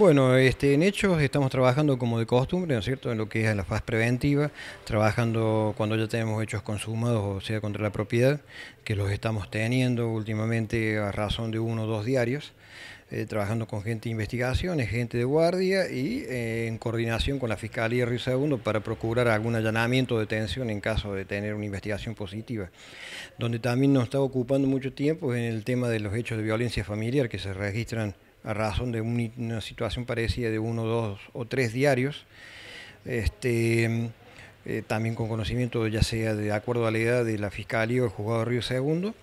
Bueno, este, en hechos estamos trabajando como de costumbre, ¿no es cierto?, en lo que es la fase preventiva, trabajando cuando ya tenemos hechos consumados, o sea, contra la propiedad, que los estamos teniendo últimamente a razón de uno o dos diarios, eh, trabajando con gente de investigación, gente de guardia y eh, en coordinación con la Fiscalía Río Segundo para procurar algún allanamiento o detención en caso de tener una investigación positiva. Donde también nos está ocupando mucho tiempo en el tema de los hechos de violencia familiar que se registran a razón de una situación parecida de uno, dos o tres diarios, este, eh, también con conocimiento ya sea de acuerdo a la edad de la Fiscalía o el Juzgado Río Segundo,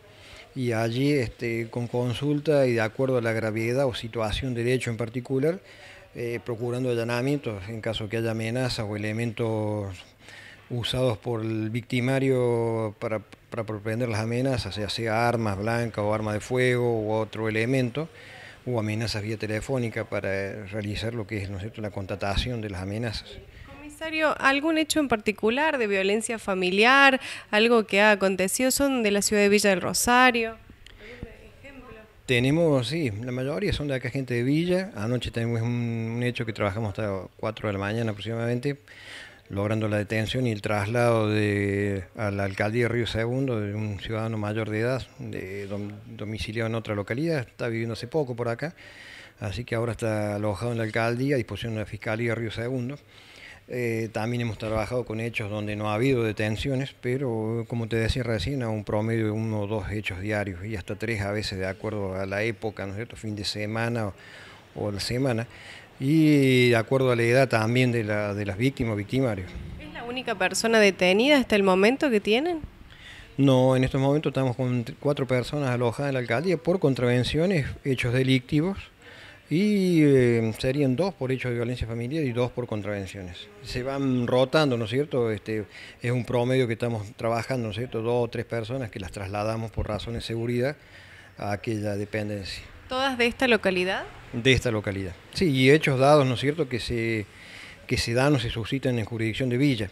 y allí este, con consulta y de acuerdo a la gravedad o situación de hecho en particular, eh, procurando allanamientos en caso que haya amenazas o elementos usados por el victimario para, para propender las amenazas, ya sea armas blancas o armas de fuego u otro elemento o amenazas vía telefónica para realizar lo que es la contratación de las amenazas. Comisario, ¿algún hecho en particular de violencia familiar, algo que ha acontecido? ¿Son de la ciudad de Villa del Rosario? Tenemos, sí, la mayoría son de acá gente de Villa. Anoche tenemos un, un hecho que trabajamos hasta 4 de la mañana aproximadamente logrando la detención y el traslado de, a la alcaldía de Río Segundo de un ciudadano mayor de edad, de, domiciliado en otra localidad, está viviendo hace poco por acá, así que ahora está alojado en la alcaldía, a disposición de la Fiscalía de Río Segundo. Eh, también hemos trabajado con hechos donde no ha habido detenciones, pero como te decía recién, a un promedio de uno o dos hechos diarios y hasta tres a veces de acuerdo a la época, ¿no es cierto? Fin de semana o la semana y de acuerdo a la edad también de, las víctimas victimarios. ¿Es la única persona detenida hasta el momento que tienen? No, en estos momentos estamos con cuatro personas alojadas en la alcaldía por contravenciones, hechos delictivos, y eh, serían dos por hechos de violencia familiar y dos por contravenciones. Se van rotando, ¿no es cierto? Este, es un promedio que estamos trabajando, ¿no es cierto? Dos o tres personas que las trasladamos por razones de seguridad a aquella dependencia. ¿Todas de esta localidad? De esta localidad. Sí, y hechos dados, ¿no es cierto?, que se, que se dan o se suscitan en jurisdicción de Villa.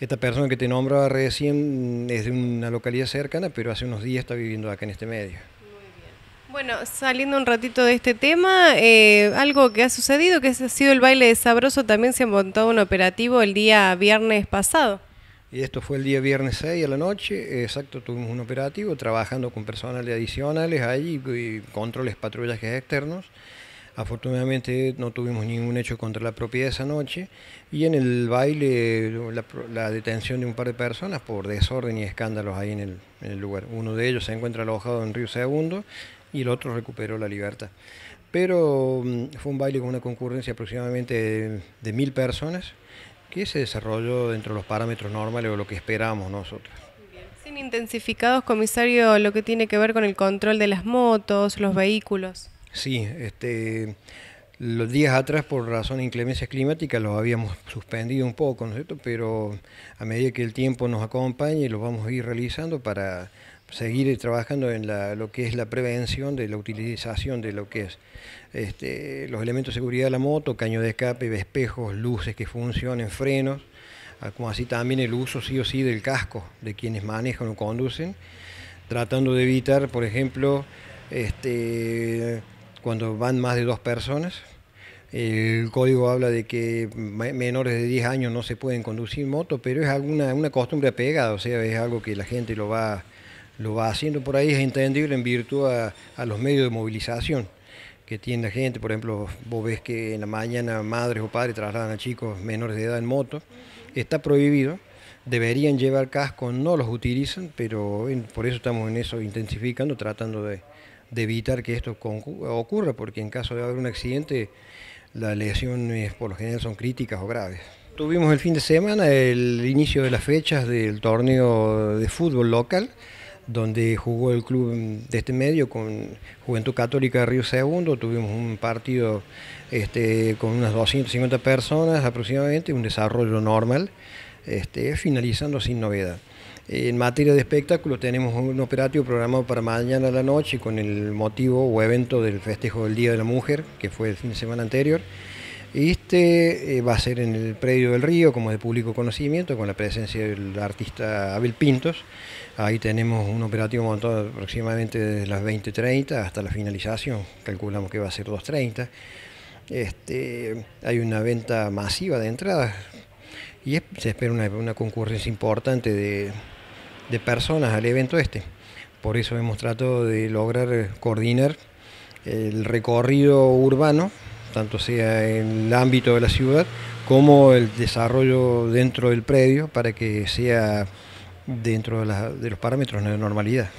Esta persona que te nombraba recién mm, es de una localidad cercana, pero hace unos días está viviendo acá en este medio. Muy bien. Bueno, saliendo un ratito de este tema, eh, algo que ha sucedido, que ha sido el baile de Sabroso, también se ha montado un operativo el día viernes pasado. Y esto fue el día viernes 6 a la noche, exacto, tuvimos un operativo trabajando con personal adicionales ahí, controles, patrullajes externos. Afortunadamente no tuvimos ningún hecho contra la propiedad esa noche y en el baile la, detención de un par de personas por desorden y escándalos ahí en el, lugar. Uno de ellos se encuentra alojado en Río Segundo y el otro recuperó la libertad. Pero mm, fue un baile con una concurrencia aproximadamente de mil personas que ese desarrollo dentro de los parámetros normales o lo que esperamos nosotros. Sin intensificados, comisario, lo que tiene que ver con el control de las motos, los vehículos. Sí, este, los días atrás por razón de inclemencias climáticas los habíamos suspendido un poco, ¿no es cierto? Pero a medida que el tiempo nos acompañe, los vamos a ir realizando para seguir trabajando en lo que es la prevención de la utilización de lo que es este, los elementos de seguridad de la moto, caño de escape, espejos, luces que funcionen, frenos, ah, como así también el uso sí o sí del casco de quienes manejan o conducen, tratando de evitar, por ejemplo, este, cuando van más de dos personas. El código habla de que menores de 10 años no se pueden conducir moto, pero es alguna una costumbre pegada, o sea, es algo que la gente lo va lo va haciendo por ahí es entendible en virtud a, los medios de movilización que tiene la gente. Por ejemplo, vos ves que en la mañana madres o padres trasladan a chicos menores de edad en moto. Está prohibido. Deberían llevar casco, no los utilizan, pero por eso estamos en eso intensificando, tratando de evitar que esto ocurra, porque en caso de haber un accidente, las lesiones por lo general son críticas o graves. Tuvimos el fin de semana el inicio de las fechas del torneo de fútbol local donde jugó el club de este medio con Juventud Católica de Río Segundo. Tuvimos un partido este, con unas 250 personas aproximadamente, un desarrollo normal, este, finalizando sin novedad. En materia de espectáculo tenemos un operativo programado para mañana a la noche con el motivo o evento del festejo del Día de la Mujer, que fue el fin de semana anterior. Este eh, va a ser en el predio del río, como de público conocimiento, con la presencia del artista Abel Pintos. Ahí tenemos un operativo montado aproximadamente desde las 20.30 hasta la finalización, calculamos que va a ser 2.30. Este, hay una venta masiva de entradas y se espera una, concurrencia importante de, de personas al evento este. Por eso hemos tratado de lograr coordinar el recorrido urbano tanto sea en el ámbito de la ciudad como el desarrollo dentro del predio para que sea dentro de, de los parámetros de normalidad.